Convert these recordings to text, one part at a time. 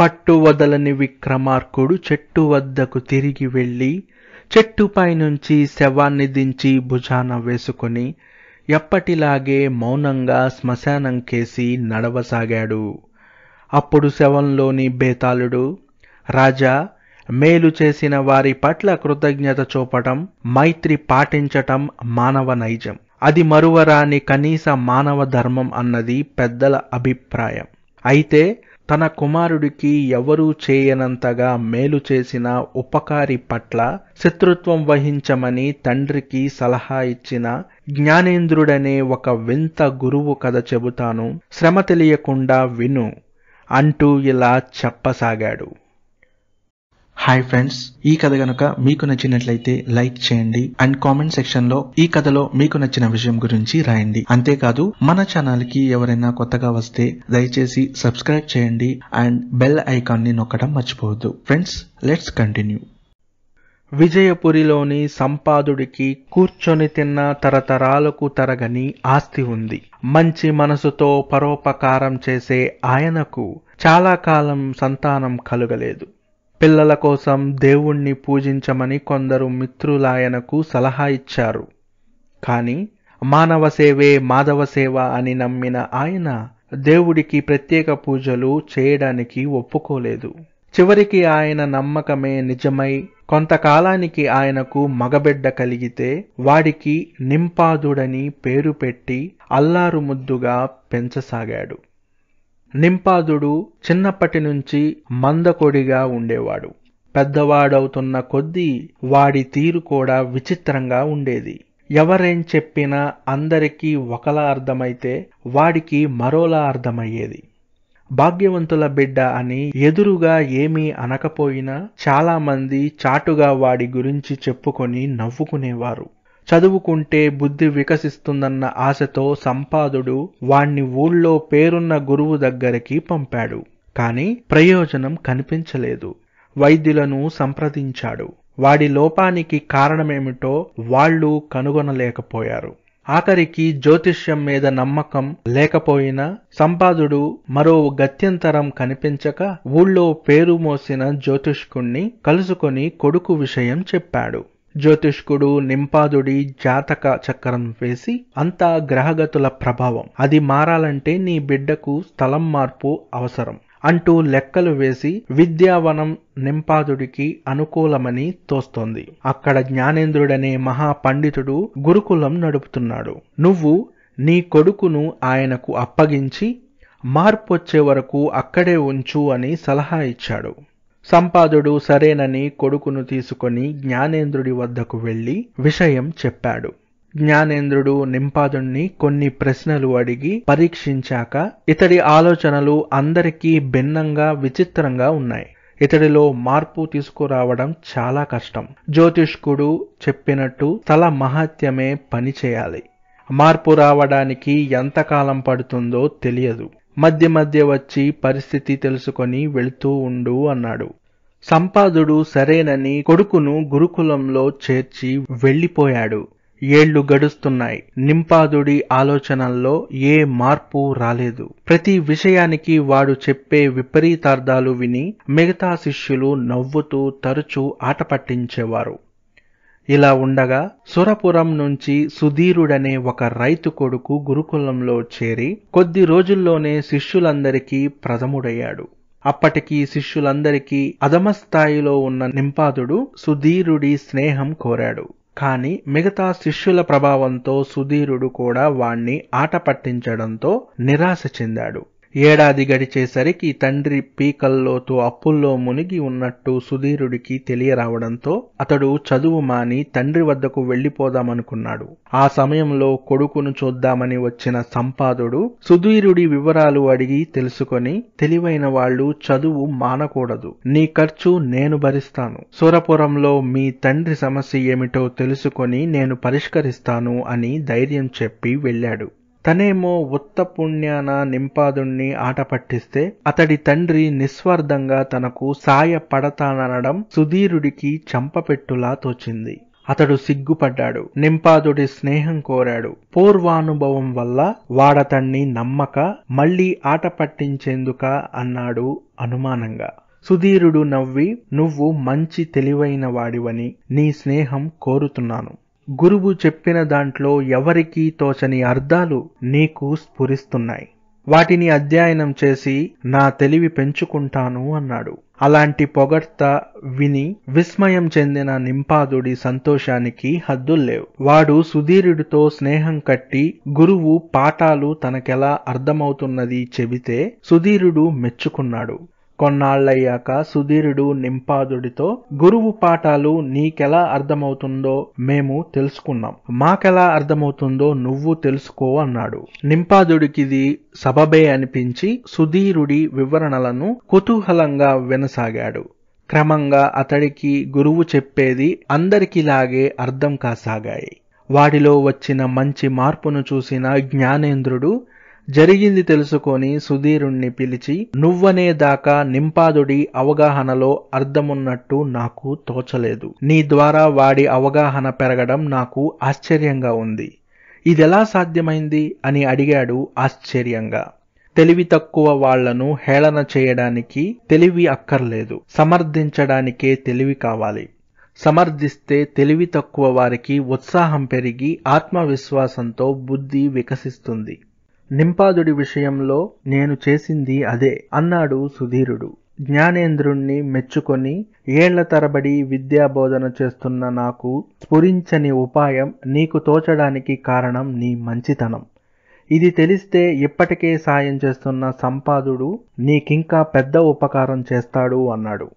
పట్టువదలని విక్రమార్కుడు చెట్టు వద్దకు తిరిగి వెళ్ళి చెట్టుపై నుంచి శవాన్ని దించి భుజాన వేసుకుని ఎప్పటిలాగే మౌనంగా శ్మశానం కేసి నడవసాగాడు అప్పుడు శవంలోని బేతాళుడు రాజా మేలు చేసిన వారి పట్ల కృతజ్ఞత చూపటం మైత్రి పాటించటం మానవ నైజం అది మరువరాని కనీస మానవ ధర్మం అన్నది పెద్దల అభిప్రాయం అయితే తన కుమారుడికి ఎవరూ చేయనంతగా మేలు చేసిన ఉపకారి పట్ల శత్రుత్వం వహించమని తండ్రికి సలహా ఇచ్చిన జ్ఞానేంద్రుడనే ఒక వింత గురువు కథ చెబుతాను శ్రమ తెలియకుండా విను అంటూ ఇలా చెప్పసాగాడు హాయ్ ఫ్రెండ్స్ ఈ కథ గనుక మీకు నచ్చినట్లయితే లైక్ చేయండి అండ్ కామెంట్ సెక్షన్ లో ఈ కథలో మీకు నచ్చిన విషయం గురించి రాయండి అంతేకాదు మన ఛానల్ కి ఎవరైనా కొత్తగా వస్తే దయచేసి సబ్స్క్రైబ్ చేయండి అండ్ బెల్ ఐకాన్ ని నొక్కడం మర్చిపోవద్దు ఫ్రెండ్స్ లెట్స్ కంటిన్యూ విజయపురిలోని సంపాదుడికి కూర్చొని తిన్న తరతరాలకు తరగని ఆస్తి ఉంది మంచి మనసుతో పరోపకారం చేసే ఆయనకు చాలా కాలం సంతానం కలుగలేదు పిల్లల కోసం దేవుణ్ణి పూజించమని కొందరు మిత్రులాయనకు సలహా ఇచ్చారు కానీ మానవ సేవే మాధవ సేవ అని నమ్మిన ఆయన దేవుడికి ప్రత్యేక పూజలు చేయడానికి ఒప్పుకోలేదు చివరికి ఆయన నమ్మకమే నిజమై కొంతకాలానికి ఆయనకు మగబిడ్డ కలిగితే వాడికి నింపాదుడని పేరు పెట్టి అల్లారు ముద్దుగా పెంచసాగాడు నింపాదుడు చిన్నప్పటి నుంచి మందకొడిగా ఉండేవాడు పెద్దవాడవుతున్న కొద్దీ వాడి తీరు కూడా విచిత్రంగా ఉండేది ఎవరేం చెప్పినా అందరికీ ఒకలా అర్థమైతే వాడికి మరోలా అర్థమయ్యేది భాగ్యవంతుల బిడ్డ అని ఎదురుగా ఏమీ అనకపోయినా చాలామంది చాటుగా వాడి గురించి చెప్పుకొని నవ్వుకునేవారు చదువుకుంటే బుద్ధి వికసిస్తుందన్న ఆశతో సంపాదుడు వాణ్ణి ఊళ్ళో పేరున్న గురువు దగ్గరికి పంపాడు కాని ప్రయోజనం కనిపించలేదు వైద్యులను సంప్రదించాడు వాడి లోపానికి కారణమేమిటో వాళ్ళు కనుగొనలేకపోయారు ఆఖరికి జ్యోతిష్యం మీద నమ్మకం లేకపోయినా సంపాదుడు మరో గత్యంతరం కనిపించక ఊళ్ళో పేరు మోసిన జ్యోతిష్కుణ్ణి కలుసుకొని కొడుకు విషయం చెప్పాడు జ్యోతిష్కుడు నింపాదుడి జాతక చక్రం వేసి అంతా గ్రహగతుల ప్రభావం అది మారాలంటే నీ బిడ్డకు స్థలం మార్పు అవసరం అంటూ లెక్కలు వేసి విద్యావనం నింపాదుడికి అనుకూలమని తోస్తోంది అక్కడ జ్ఞానేంద్రుడనే మహాపండితుడు గురుకులం నడుపుతున్నాడు నువ్వు నీ కొడుకును ఆయనకు అప్పగించి వచ్చే వరకు అక్కడే ఉంచు అని సలహా ఇచ్చాడు సంపాదుడు సరేనని కొడుకును తీసుకొని జ్ఞానేంద్రుడి వద్దకు వెళ్ళి విషయం చెప్పాడు జ్ఞానేంద్రుడు నింపాదుణ్ణి కొన్ని ప్రశ్నలు అడిగి పరీక్షించాక ఇతడి ఆలోచనలు అందరికీ భిన్నంగా విచిత్రంగా ఉన్నాయి ఇతడిలో మార్పు తీసుకురావడం చాలా కష్టం జ్యోతిష్కుడు చెప్పినట్టు తల మహాత్యమే పనిచేయాలి మార్పు రావడానికి ఎంతకాలం పడుతుందో తెలియదు మధ్య మధ్య వచ్చి పరిస్థితి తెలుసుకొని వెళ్తూ ఉండు అన్నాడు సంపాదుడు సరేనని కొడుకును గురుకులంలో చేర్చి వెళ్ళిపోయాడు ఏళ్లు గడుస్తున్నాయి నింపాదుడి ఆలోచనల్లో ఏ మార్పు రాలేదు ప్రతి విషయానికి వాడు చెప్పే విపరీతార్థాలు విని మిగతా శిష్యులు నవ్వుతూ తరచూ ఆట పట్టించేవారు ఇలా ఉండగా సురపురం నుంచి సుధీరుడనే ఒక రైతు కొడుకు గురుకులంలో చేరి కొద్ది రోజుల్లోనే శిష్యులందరికీ ప్రథముడయ్యాడు అప్పటికి శిష్యులందరికీ అధమ స్థాయిలో ఉన్న నింపాదుడు సుధీరుడి స్నేహం కోరాడు కాని మిగతా శిష్యుల ప్రభావంతో సుధీరుడు కూడా వాణ్ణి ఆట పట్టించడంతో నిరాశ చెందాడు ఏడాది గడిచేసరికి తండ్రి పీకల్లోతో అప్పుల్లో మునిగి ఉన్నట్టు సుధీరుడికి తెలియరావడంతో అతడు చదువు మాని తండ్రి వద్దకు వెళ్లిపోదామనుకున్నాడు ఆ సమయంలో కొడుకును చూద్దామని వచ్చిన సంపాదుడు సుధీరుడి వివరాలు అడిగి తెలుసుకొని తెలివైన వాళ్ళు చదువు మానకూడదు నీ ఖర్చు నేను భరిస్తాను సురపురంలో మీ తండ్రి సమస్య ఏమిటో తెలుసుకొని నేను పరిష్కరిస్తాను అని ధైర్యం చెప్పి వెళ్ళాడు తనేమో ఉత్త పుణ్యాన నింపాదుణ్ణి ఆట పట్టిస్తే అతడి తండ్రి నిస్వార్థంగా తనకు సాయపడతాననడం సుధీరుడికి చంపపెట్టులా తోచింది అతడు సిగ్గుపడ్డాడు నింపాదుడి స్నేహం కోరాడు పూర్వానుభవం వల్ల వాడతణ్ణి నమ్మక మళ్ళీ ఆట పట్టించేందుక అన్నాడు అనుమానంగా సుధీరుడు నవ్వి నువ్వు మంచి తెలివైన వాడివని నీ స్నేహం కోరుతున్నాను గురువు చెప్పిన దాంట్లో ఎవరికీ తోచని అర్థాలు నీకు స్ఫురిస్తున్నాయి వాటిని అధ్యయనం చేసి నా తెలివి పెంచుకుంటాను అన్నాడు అలాంటి పొగడ్త విని విస్మయం చెందిన నింపాదుడి సంతోషానికి హద్దుల్లేవు వాడు సుధీరుడితో స్నేహం కట్టి గురువు పాఠాలు తనకెలా అర్థమవుతున్నది చెబితే సుధీరుడు మెచ్చుకున్నాడు కొన్నాళ్లయ్యాక సుధీరుడు నింపాదుడితో గురువు పాఠాలు నీకెలా అర్థమవుతుందో మేము తెలుసుకున్నాం మాకెలా అర్థమవుతుందో నువ్వు తెలుసుకో అన్నాడు నింపాదుడికిది సబబే అనిపించి సుధీరుడి వివరణలను కుతూహలంగా వినసాగాడు క్రమంగా అతడికి గురువు చెప్పేది అందరికిలాగే అర్థం కాసాగాయి వాడిలో వచ్చిన మంచి మార్పును చూసిన జ్ఞానేంద్రుడు జరిగింది తెలుసుకొని సుధీరుణ్ణి పిలిచి నువ్వనే దాకా నింపాదుడి అవగాహనలో అర్థమున్నట్టు నాకు తోచలేదు నీ ద్వారా వాడి అవగాహన పెరగడం నాకు ఆశ్చర్యంగా ఉంది ఇదెలా సాధ్యమైంది అని అడిగాడు ఆశ్చర్యంగా తెలివి తక్కువ వాళ్లను హేళన చేయడానికి తెలివి అక్కర్లేదు సమర్థించడానికే తెలివి కావాలి సమర్థిస్తే తెలివి తక్కువ వారికి ఉత్సాహం పెరిగి ఆత్మవిశ్వాసంతో బుద్ధి వికసిస్తుంది నింపాదుడి విషయంలో నేను చేసింది అదే అన్నాడు సుధీరుడు జ్ఞానేంద్రుణ్ణి మెచ్చుకొని ఏళ్ల తరబడి విద్యాబోధన చేస్తున్న నాకు స్ఫురించని ఉపాయం నీకు తోచడానికి కారణం నీ మంచితనం ఇది తెలిస్తే ఇప్పటికే సాయం చేస్తున్న సంపాదుడు నీకింకా పెద్ద ఉపకారం చేస్తాడు అన్నాడు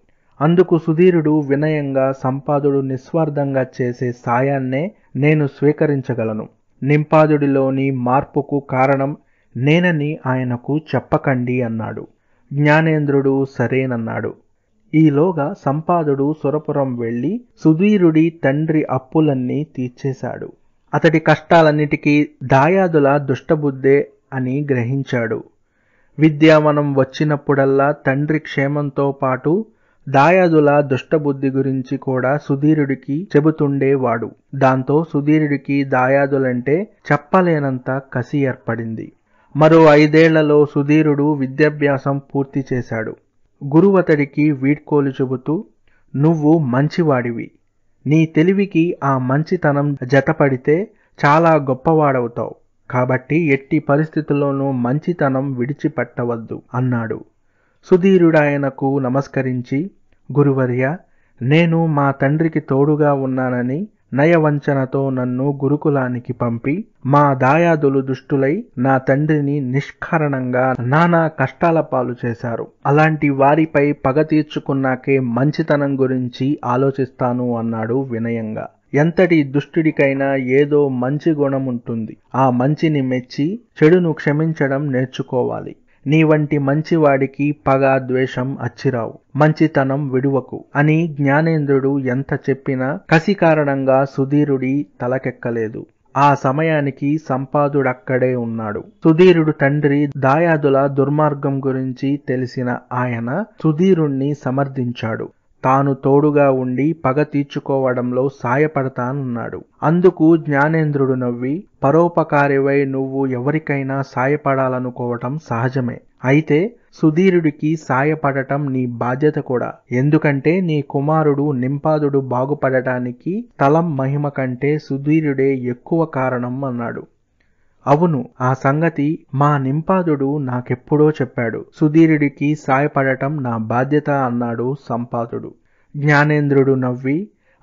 అందుకు సుధీరుడు వినయంగా సంపాదుడు నిస్వార్థంగా చేసే సాయాన్నే నేను స్వీకరించగలను నింపాదుడిలోని మార్పుకు కారణం నేనని ఆయనకు చెప్పకండి అన్నాడు జ్ఞానేంద్రుడు సరేనన్నాడు ఈలోగా సంపాదుడు సురపురం వెళ్ళి సుధీరుడి తండ్రి అప్పులన్నీ తీర్చేశాడు అతడి కష్టాలన్నిటికీ దాయాదుల దుష్టబుద్ధే అని గ్రహించాడు విద్యావనం వచ్చినప్పుడల్లా తండ్రి క్షేమంతో పాటు దాయాదుల దుష్టబుద్ధి గురించి కూడా సుధీరుడికి చెబుతుండేవాడు దాంతో సుధీరుడికి దాయాదులంటే చెప్పలేనంత కసి ఏర్పడింది మరో ఐదేళ్లలో సుధీరుడు విద్యాభ్యాసం పూర్తి చేశాడు గురువతడికి వీడ్కోలు చెబుతూ నువ్వు మంచివాడివి నీ తెలివికి ఆ మంచితనం జతపడితే చాలా గొప్పవాడవుతావు కాబట్టి ఎట్టి పరిస్థితుల్లోనూ మంచితనం విడిచిపెట్టవద్దు అన్నాడు సుధీరుడాయనకు నమస్కరించి గురువర్య నేను మా తండ్రికి తోడుగా ఉన్నానని నయవంచనతో నన్ను గురుకులానికి పంపి మా దాయాదులు దుష్టులై నా తండ్రిని నిష్కారణంగా నానా కష్టాల పాలు చేశారు అలాంటి వారిపై పగ తీర్చుకున్నాకే మంచితనం గురించి ఆలోచిస్తాను అన్నాడు వినయంగా ఎంతటి దుష్టుడికైనా ఏదో మంచి గుణం ఉంటుంది ఆ మంచిని మెచ్చి చెడును క్షమించడం నేర్చుకోవాలి నీ వంటి మంచివాడికి పగ ద్వేషం అచ్చిరావు మంచితనం విడువకు అని జ్ఞానేంద్రుడు ఎంత చెప్పినా కసి కారణంగా సుధీరుడి తలకెక్కలేదు ఆ సమయానికి సంపాదుడక్కడే ఉన్నాడు సుధీరుడు తండ్రి దాయాదుల దుర్మార్గం గురించి తెలిసిన ఆయన సుధీరుణ్ణి సమర్థించాడు తాను తోడుగా ఉండి పగ తీర్చుకోవడంలో సాయపడతానన్నాడు అందుకు జ్ఞానేంద్రుడు నవ్వి పరోపకారివై నువ్వు ఎవరికైనా సాయపడాలనుకోవటం సహజమే అయితే సుధీరుడికి సాయపడటం నీ బాధ్యత కూడా ఎందుకంటే నీ కుమారుడు నింపాదుడు బాగుపడటానికి తలం మహిమ కంటే సుధీరుడే ఎక్కువ కారణం అన్నాడు అవును ఆ సంగతి మా నింపాదుడు నాకెప్పుడో చెప్పాడు సుధీరుడికి సాయపడటం నా బాధ్యత అన్నాడు సంపాదుడు జ్ఞానేంద్రుడు నవ్వి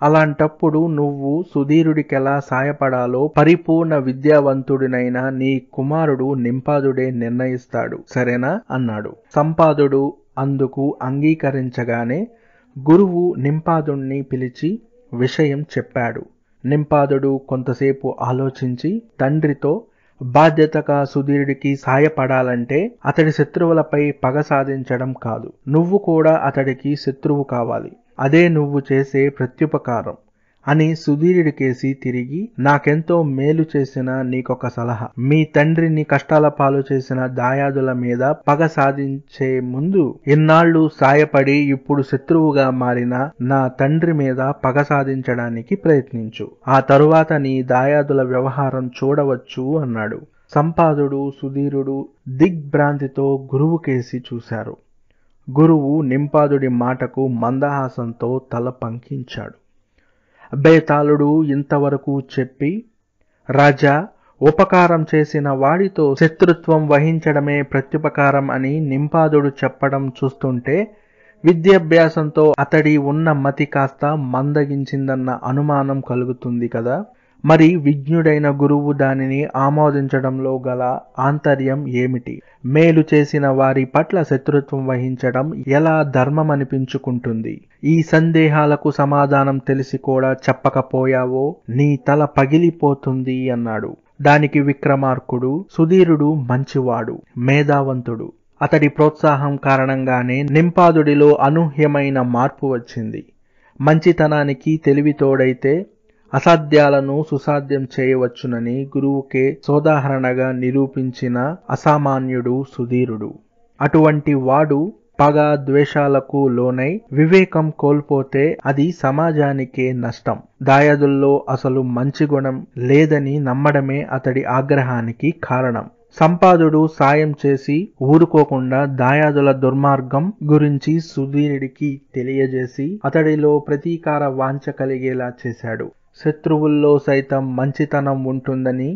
అలాంటప్పుడు నువ్వు సుధీరుడికెలా సాయపడాలో పరిపూర్ణ విద్యావంతుడినైన నీ కుమారుడు నింపాదుడే నిర్ణయిస్తాడు సరేనా అన్నాడు సంపాదుడు అందుకు అంగీకరించగానే గురువు నింపాదుణ్ణి పిలిచి విషయం చెప్పాడు నింపాదుడు కొంతసేపు ఆలోచించి తండ్రితో బాధ్యతగా సుధీరుడికి సాయపడాలంటే అతడి శత్రువులపై పగ సాధించడం కాదు నువ్వు కూడా అతడికి శత్రువు కావాలి అదే నువ్వు చేసే ప్రత్యుపకారం అని సుధీరుడి కేసి తిరిగి నాకెంతో మేలు చేసిన నీకొక సలహా మీ తండ్రిని కష్టాల పాలు చేసిన దాయాదుల మీద పగ సాధించే ముందు ఇన్నాళ్లు సాయపడి ఇప్పుడు శత్రువుగా మారిన నా తండ్రి మీద పగ సాధించడానికి ప్రయత్నించు ఆ తరువాత నీ దాయాదుల వ్యవహారం చూడవచ్చు అన్నాడు సంపాదుడు సుధీరుడు దిగ్భ్రాంతితో గురువు కేసి చూశారు గురువు నింపాదుడి మాటకు మందహాసంతో తల పంకించాడు బేతాళుడు ఇంతవరకు చెప్పి రాజా ఉపకారం చేసిన వాడితో శత్రుత్వం వహించడమే ప్రత్యుపకారం అని నింపాదుడు చెప్పడం చూస్తుంటే విద్యాభ్యాసంతో అతడి ఉన్న మతి కాస్త మందగించిందన్న అనుమానం కలుగుతుంది కదా మరి విజ్ఞుడైన గురువు దానిని ఆమోదించడంలో గల ఆంతర్యం ఏమిటి మేలు చేసిన వారి పట్ల శత్రుత్వం వహించడం ఎలా ధర్మం అనిపించుకుంటుంది ఈ సందేహాలకు సమాధానం తెలిసి కూడా చెప్పకపోయావో నీ తల పగిలిపోతుంది అన్నాడు దానికి విక్రమార్కుడు సుధీరుడు మంచివాడు మేధావంతుడు అతడి ప్రోత్సాహం కారణంగానే నింపాదుడిలో అనూహ్యమైన మార్పు వచ్చింది మంచితనానికి తెలివితోడైతే అసాధ్యాలను సుసాధ్యం చేయవచ్చునని గురువుకే సోదాహరణగా నిరూపించిన అసామాన్యుడు సుధీరుడు అటువంటి వాడు పగ ద్వేషాలకు లోనై వివేకం కోల్పోతే అది సమాజానికే నష్టం దాయాదుల్లో అసలు మంచి గుణం లేదని నమ్మడమే అతడి ఆగ్రహానికి కారణం సంపాదుడు సాయం చేసి ఊరుకోకుండా దాయాదుల దుర్మార్గం గురించి సుధీరుడికి తెలియజేసి అతడిలో ప్రతీకార వాంఛ కలిగేలా చేశాడు శత్రువుల్లో సైతం మంచితనం ఉంటుందని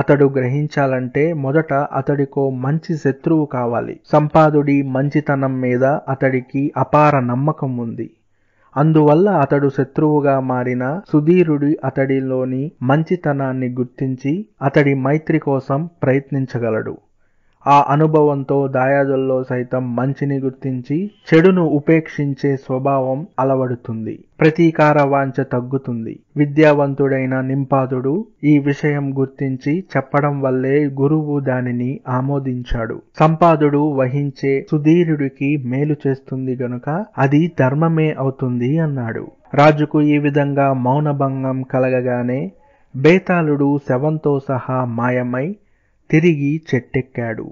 అతడు గ్రహించాలంటే మొదట అతడికో మంచి శత్రువు కావాలి సంపాదుడి మంచితనం మీద అతడికి అపార నమ్మకం ఉంది అందువల్ల అతడు శత్రువుగా మారిన సుధీరుడి అతడిలోని మంచితనాన్ని గుర్తించి అతడి మైత్రి కోసం ప్రయత్నించగలడు ఆ అనుభవంతో దాయాదుల్లో సైతం మంచిని గుర్తించి చెడును ఉపేక్షించే స్వభావం అలవడుతుంది ప్రతీకార వాంఛ తగ్గుతుంది విద్యావంతుడైన నింపాదుడు ఈ విషయం గుర్తించి చెప్పడం వల్లే గురువు దానిని ఆమోదించాడు సంపాదుడు వహించే సుధీరుడికి మేలు చేస్తుంది గనుక అది ధర్మమే అవుతుంది అన్నాడు రాజుకు ఈ విధంగా మౌనభంగం కలగగానే బేతాళుడు శవంతో సహా మాయమై తిరిగి చెట్టెక్కాడు